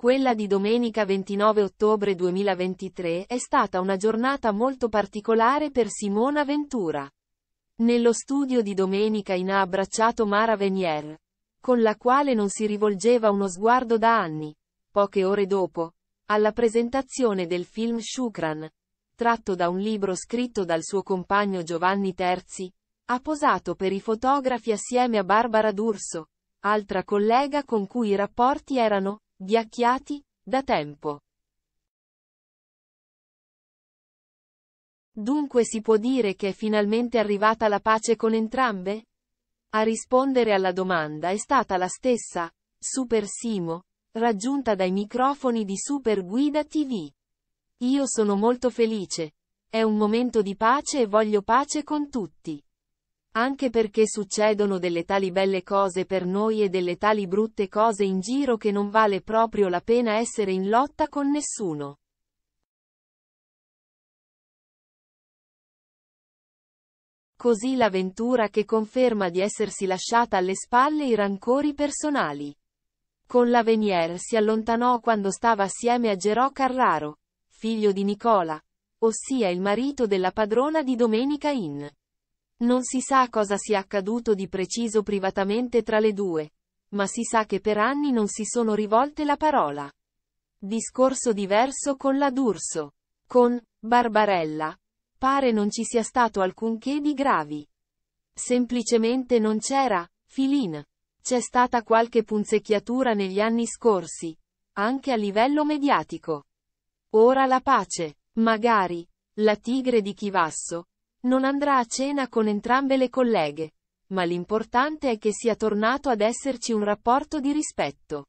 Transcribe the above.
Quella di domenica 29 ottobre 2023 è stata una giornata molto particolare per Simona Ventura. Nello studio di domenica in ha abbracciato Mara Venier, con la quale non si rivolgeva uno sguardo da anni. Poche ore dopo, alla presentazione del film Shukran, tratto da un libro scritto dal suo compagno Giovanni Terzi, ha posato per i fotografi assieme a Barbara D'Urso, altra collega con cui i rapporti erano ghiacchiati, da tempo. Dunque si può dire che è finalmente arrivata la pace con entrambe? A rispondere alla domanda è stata la stessa, Super Simo, raggiunta dai microfoni di Super Guida TV. Io sono molto felice. È un momento di pace e voglio pace con tutti. Anche perché succedono delle tali belle cose per noi e delle tali brutte cose in giro che non vale proprio la pena essere in lotta con nessuno. Così l'avventura che conferma di essersi lasciata alle spalle i rancori personali. Con l'Avenier si allontanò quando stava assieme a Gerò Carraro, figlio di Nicola, ossia il marito della padrona di Domenica In. Non si sa cosa sia accaduto di preciso privatamente tra le due, ma si sa che per anni non si sono rivolte la parola. Discorso diverso con la D'Urso. Con Barbarella. Pare non ci sia stato alcunché di gravi. Semplicemente non c'era, Filin. C'è stata qualche punzecchiatura negli anni scorsi, anche a livello mediatico. Ora la pace, magari. La tigre di Chivasso, non andrà a cena con entrambe le colleghe. Ma l'importante è che sia tornato ad esserci un rapporto di rispetto.